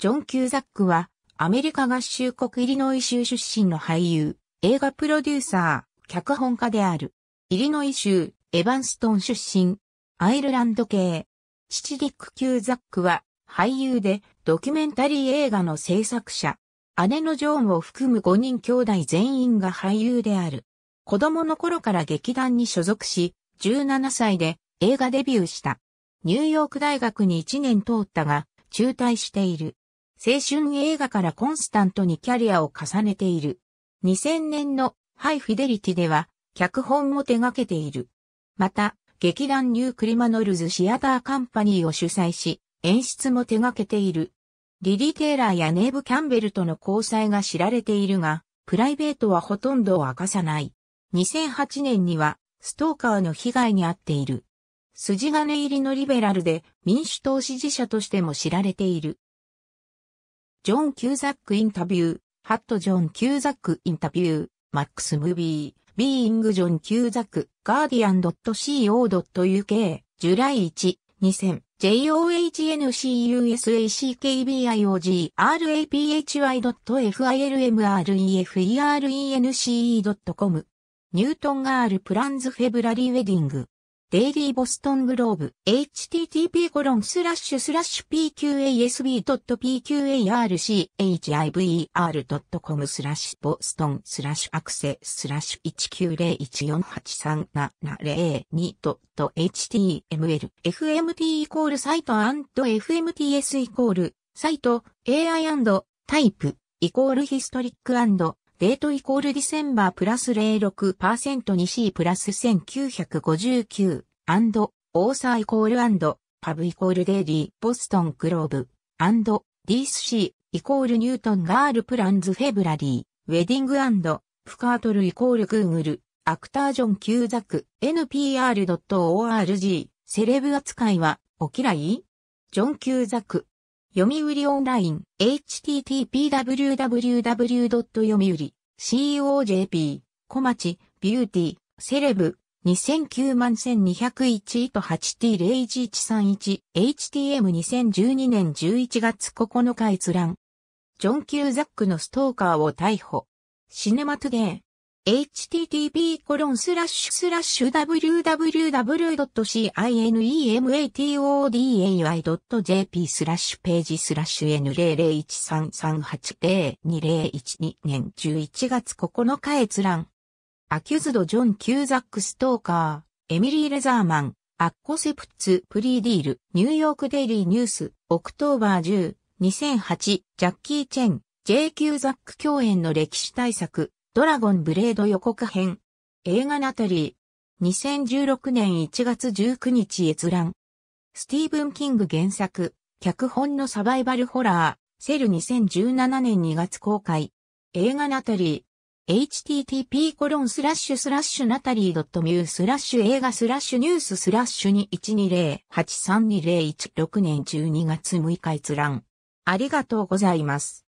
ジョン・キューザックは、アメリカ合衆国イリノイ州出身の俳優、映画プロデューサー、脚本家である。イリノイ州、エヴァンストン出身、アイルランド系。父ディック・キューザックは、俳優で、ドキュメンタリー映画の制作者。姉のジョーンを含む5人兄弟全員が俳優である。子供の頃から劇団に所属し、17歳で映画デビューした。ニューヨーク大学に1年通ったが、中退している。青春映画からコンスタントにキャリアを重ねている。2000年のハイフィデリティでは、脚本も手掛けている。また、劇団ニュークリマノルズシアターカンパニーを主催し、演出も手掛けている。リリー・テイラーやネーブ・キャンベルとの交際が知られているが、プライベートはほとんどを明かさない。2008年には、ストーカーの被害に遭っている。筋金入りのリベラルで民主党支持者としても知られている。ジョン・キューザック・インタビュー、ハット・ジョン・キューザック・インタビュー、マックス・ムービー、ビーイング・ジョン・キューザック、ガーディアン .co.uk、ジュライ1、2000、johncusackbiography.filmrence.com e e f。ニュートンガール・プランズ・フェブラリー・ウェディング。デイリーボストングローブ、http://pqasb.pqarchiver.com スラッシュボストンスラッシュアクセスラッシュ 19014837702.html fmt イコールサイト &fmts イコールサイト AI& タイプイコールヒストリックレートイコールディセンバープラス06%に C プラス1959オーサーイコールパブイコールデイリーボストングローブディ &DSC イコールニュートンガールプランズフェブラリーウェディングプカートルイコールグーグルアクタージョン Q ザク NPR.org セレブ扱いはお嫌いジョン・ Q ザク読売オンライン、http://www. 読売、COJP、小町、ビューティー、セレブ、2009万1201と 8T01131、HTM2012 年11月9日閲覧。ジョン・キューザックのストーカーを逮捕。シネマトゥデー。http://www.cinematoday.jp スラッシュページスラッシュ n00133802012 年11月9日閲覧。アキュズド・ジョン・キューザック・ストーカー、エミリー・レザーマン、アッコセプツ・プリーディール、ニューヨーク・デイリー・ニュース、オクトーバー10、2008、ジャッキー・チェン、J. キューザック共演の歴史大作、ドラゴンブレード予告編。映画ナタリー。2016年1月19日閲覧。スティーブン・キング原作、脚本のサバイバルホラー、セル2017年2月公開。映画ナタリー。http コロンスラッシュスラッシュナタリー .mu スラッシュ映画スラッシュニューススラッシュ212083201 6年12月6日閲覧。ありがとうございます。